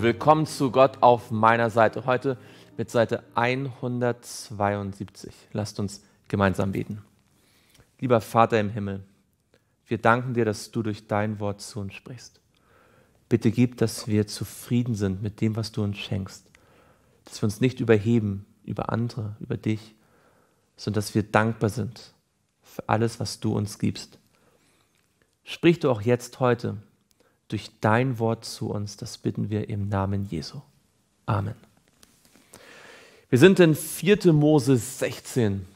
Willkommen zu Gott auf meiner Seite. Heute mit Seite 172. Lasst uns gemeinsam beten. Lieber Vater im Himmel, wir danken dir, dass du durch dein Wort zu uns sprichst. Bitte gib, dass wir zufrieden sind mit dem, was du uns schenkst. Dass wir uns nicht überheben über andere, über dich, sondern dass wir dankbar sind für alles, was du uns gibst. Sprich du auch jetzt heute durch dein Wort zu uns. Das bitten wir im Namen Jesu. Amen. Wir sind in 4. Mose 16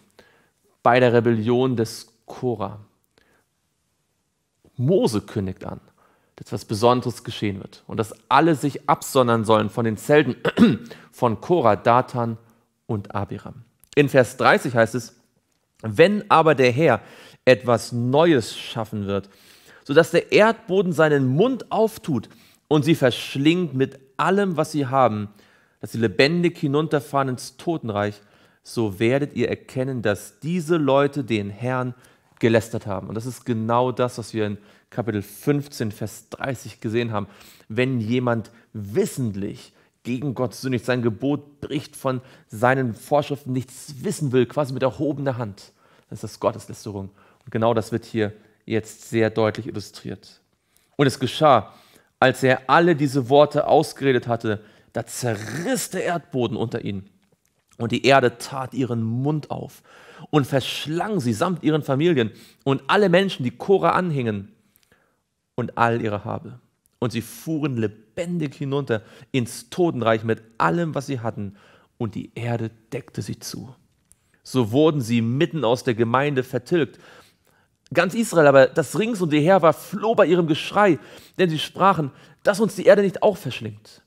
bei der Rebellion des Korah. Mose kündigt an, dass was Besonderes geschehen wird und dass alle sich absondern sollen von den Zelten von Korah, Datan und Abiram. In Vers 30 heißt es, wenn aber der Herr etwas Neues schaffen wird, sodass der Erdboden seinen Mund auftut und sie verschlingt mit allem, was sie haben, dass sie lebendig hinunterfahren ins Totenreich, so werdet ihr erkennen, dass diese Leute den Herrn gelästert haben. Und das ist genau das, was wir in Kapitel 15, Vers 30 gesehen haben. Wenn jemand wissentlich gegen Gott sündigt, sein Gebot bricht, von seinen Vorschriften nichts wissen will, quasi mit erhobener Hand, dann ist das Gotteslästerung. Und genau das wird hier jetzt sehr deutlich illustriert. Und es geschah, als er alle diese Worte ausgeredet hatte, da zerriss der Erdboden unter ihnen. Und die Erde tat ihren Mund auf und verschlang sie samt ihren Familien und alle Menschen, die Cora anhingen und all ihre Habe. Und sie fuhren lebendig hinunter ins Totenreich mit allem, was sie hatten, und die Erde deckte sie zu. So wurden sie mitten aus der Gemeinde vertilgt ganz Israel, aber das rings um die her war floh bei ihrem Geschrei, denn sie sprachen, dass uns die Erde nicht auch verschlingt.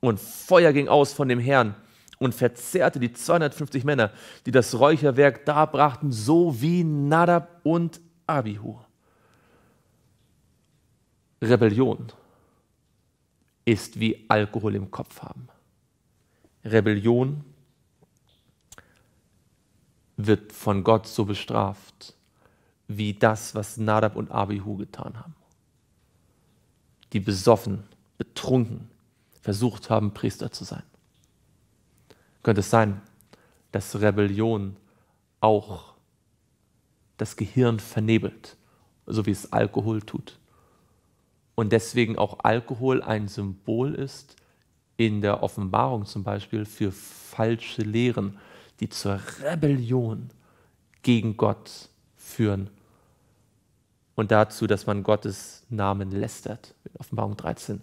Und Feuer ging aus von dem Herrn und verzehrte die 250 Männer, die das Räucherwerk darbrachten, so wie Nadab und Abihu. Rebellion ist wie Alkohol im Kopf haben. Rebellion wird von Gott so bestraft, wie das, was Nadab und Abihu getan haben. Die besoffen, betrunken versucht haben, Priester zu sein. Könnte es sein, dass Rebellion auch das Gehirn vernebelt, so wie es Alkohol tut. Und deswegen auch Alkohol ein Symbol ist, in der Offenbarung zum Beispiel, für falsche Lehren, die zur Rebellion gegen Gott führen und dazu, dass man Gottes Namen lästert, in Offenbarung 13,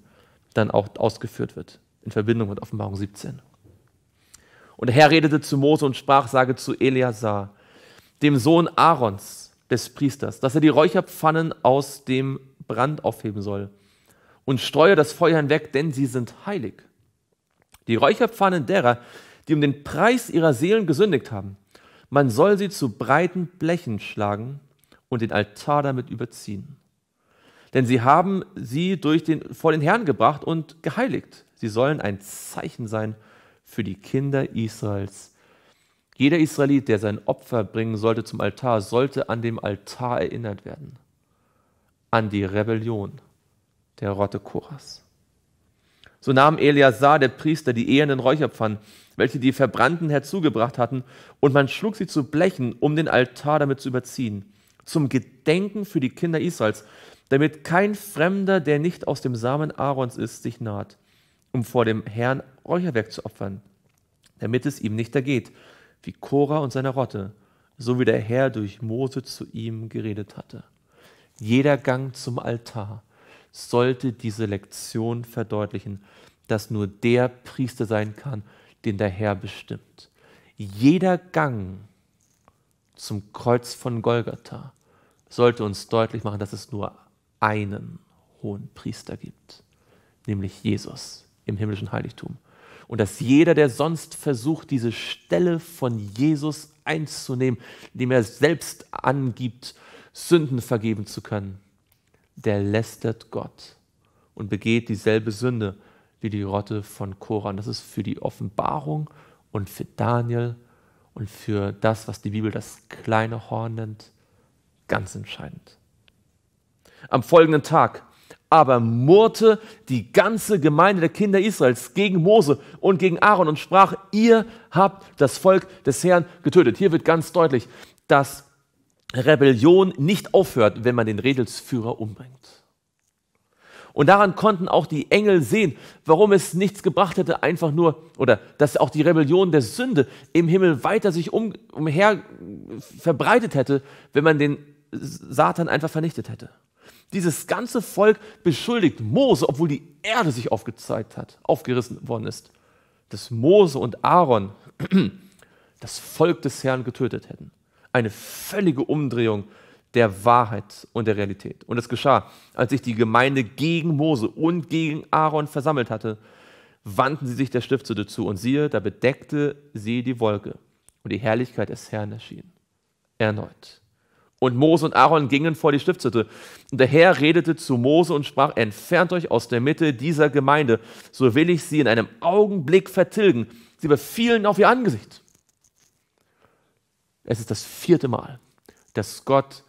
dann auch ausgeführt wird, in Verbindung mit Offenbarung 17. Und der Herr redete zu Mose und sprach, sage zu Eleazar, dem Sohn Aarons, des Priesters, dass er die Räucherpfannen aus dem Brand aufheben soll und streue das Feuer hinweg, denn sie sind heilig. Die Räucherpfannen derer, die um den Preis ihrer Seelen gesündigt haben. Man soll sie zu breiten Blechen schlagen und den Altar damit überziehen. Denn sie haben sie durch den, vor den Herrn gebracht und geheiligt. Sie sollen ein Zeichen sein für die Kinder Israels. Jeder Israelit, der sein Opfer bringen sollte zum Altar, sollte an dem Altar erinnert werden. An die Rebellion der Rotte Koras. So nahm Eleazar, der Priester, die ehernen Räucherpfannen, welche die Verbrannten herzugebracht hatten, und man schlug sie zu Blechen, um den Altar damit zu überziehen zum Gedenken für die Kinder Israels, damit kein Fremder, der nicht aus dem Samen Aarons ist, sich naht, um vor dem Herrn Räucherwerk zu opfern, damit es ihm nicht ergeht, wie Korah und seine Rotte, so wie der Herr durch Mose zu ihm geredet hatte. Jeder Gang zum Altar sollte diese Lektion verdeutlichen, dass nur der Priester sein kann, den der Herr bestimmt. Jeder Gang zum Kreuz von Golgatha sollte uns deutlich machen, dass es nur einen hohen Priester gibt, nämlich Jesus im himmlischen Heiligtum. Und dass jeder, der sonst versucht, diese Stelle von Jesus einzunehmen, indem er selbst angibt, Sünden vergeben zu können, der lästert Gott und begeht dieselbe Sünde wie die Rotte von Koran. Das ist für die Offenbarung und für Daniel und für das, was die Bibel das kleine Horn nennt, ganz entscheidend. Am folgenden Tag aber murrte die ganze Gemeinde der Kinder Israels gegen Mose und gegen Aaron und sprach, ihr habt das Volk des Herrn getötet. Hier wird ganz deutlich, dass Rebellion nicht aufhört, wenn man den Redelsführer umbringt. Und daran konnten auch die Engel sehen, warum es nichts gebracht hätte, einfach nur, oder dass auch die Rebellion der Sünde im Himmel weiter sich um, umher verbreitet hätte, wenn man den Satan einfach vernichtet hätte. Dieses ganze Volk beschuldigt Mose, obwohl die Erde sich aufgezeigt hat, aufgerissen worden ist, dass Mose und Aaron das Volk des Herrn getötet hätten. Eine völlige Umdrehung der Wahrheit und der Realität. Und es geschah, als sich die Gemeinde gegen Mose und gegen Aaron versammelt hatte, wandten sie sich der Stiftshütte zu und siehe, da bedeckte sie die Wolke und die Herrlichkeit des Herrn erschien. Erneut. Und Mose und Aaron gingen vor die Stiftshütte. Und der Herr redete zu Mose und sprach, entfernt euch aus der Mitte dieser Gemeinde, so will ich sie in einem Augenblick vertilgen. Sie befielen auf ihr Angesicht. Es ist das vierte Mal, dass Gott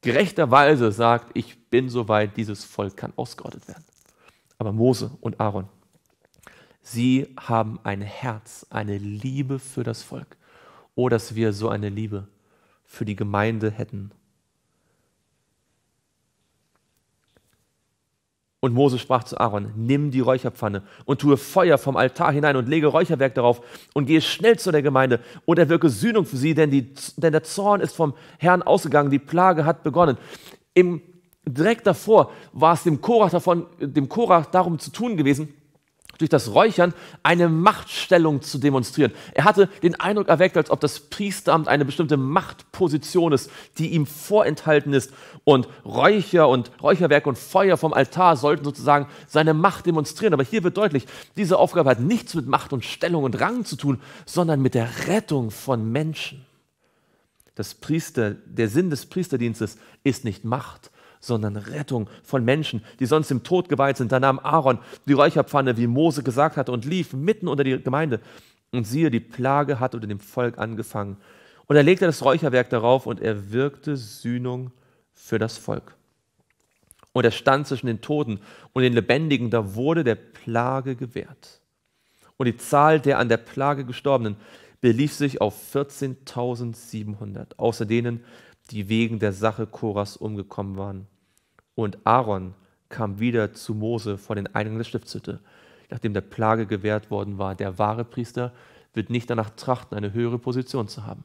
gerechterweise sagt, ich bin soweit, dieses Volk kann ausgerottet werden. Aber Mose und Aaron, sie haben ein Herz, eine Liebe für das Volk. Oh, dass wir so eine Liebe für die Gemeinde hätten. Und Mose sprach zu Aaron, nimm die Räucherpfanne und tue Feuer vom Altar hinein und lege Räucherwerk darauf und gehe schnell zu der Gemeinde und erwirke Sühnung für sie, denn, die, denn der Zorn ist vom Herrn ausgegangen, die Plage hat begonnen. Im, direkt davor war es dem Korach, davon, dem Korach darum zu tun gewesen, durch das Räuchern eine Machtstellung zu demonstrieren. Er hatte den Eindruck erweckt, als ob das Priesteramt eine bestimmte Machtposition ist, die ihm vorenthalten ist. Und Räucher und Räucherwerk und Feuer vom Altar sollten sozusagen seine Macht demonstrieren. Aber hier wird deutlich, diese Aufgabe hat nichts mit Macht und Stellung und Rang zu tun, sondern mit der Rettung von Menschen. Das Priester, der Sinn des Priesterdienstes ist nicht Macht, sondern Rettung von Menschen, die sonst im Tod geweiht sind. Da nahm Aaron die Räucherpfanne, wie Mose gesagt hatte, und lief mitten unter die Gemeinde. Und siehe, die Plage hat unter dem Volk angefangen. Und er legte das Räucherwerk darauf und er wirkte Sühnung für das Volk. Und er stand zwischen den Toten und den Lebendigen, da wurde der Plage gewährt. Und die Zahl der an der Plage Gestorbenen belief sich auf 14.700, außer denen, die wegen der Sache Koras umgekommen waren. Und Aaron kam wieder zu Mose vor den Eingang der Stiftshütte. Nachdem der Plage gewährt worden war, der wahre Priester wird nicht danach trachten, eine höhere Position zu haben.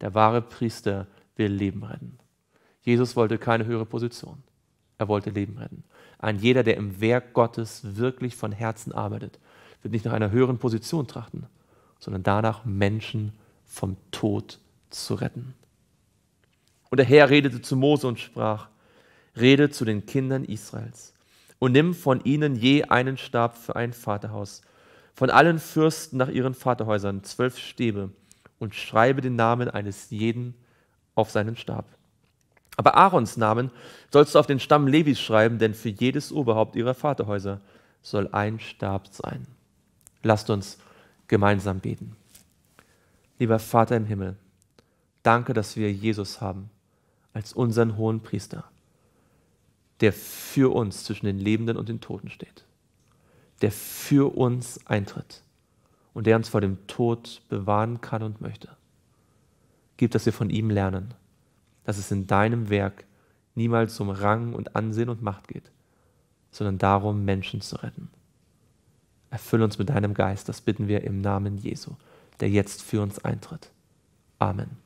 Der wahre Priester will Leben retten. Jesus wollte keine höhere Position. Er wollte Leben retten. Ein jeder, der im Werk Gottes wirklich von Herzen arbeitet, wird nicht nach einer höheren Position trachten, sondern danach Menschen vom Tod zu retten. Und der Herr redete zu Mose und sprach, rede zu den Kindern Israels und nimm von ihnen je einen Stab für ein Vaterhaus, von allen Fürsten nach ihren Vaterhäusern zwölf Stäbe und schreibe den Namen eines jeden auf seinen Stab. Aber Aarons Namen sollst du auf den Stamm Levis schreiben, denn für jedes Oberhaupt ihrer Vaterhäuser soll ein Stab sein. Lasst uns gemeinsam beten. Lieber Vater im Himmel, danke, dass wir Jesus haben als unseren hohen Priester der für uns zwischen den Lebenden und den Toten steht, der für uns eintritt und der uns vor dem Tod bewahren kann und möchte. Gib, dass wir von ihm lernen, dass es in deinem Werk niemals um Rang und Ansehen und Macht geht, sondern darum, Menschen zu retten. Erfülle uns mit deinem Geist, das bitten wir im Namen Jesu, der jetzt für uns eintritt. Amen.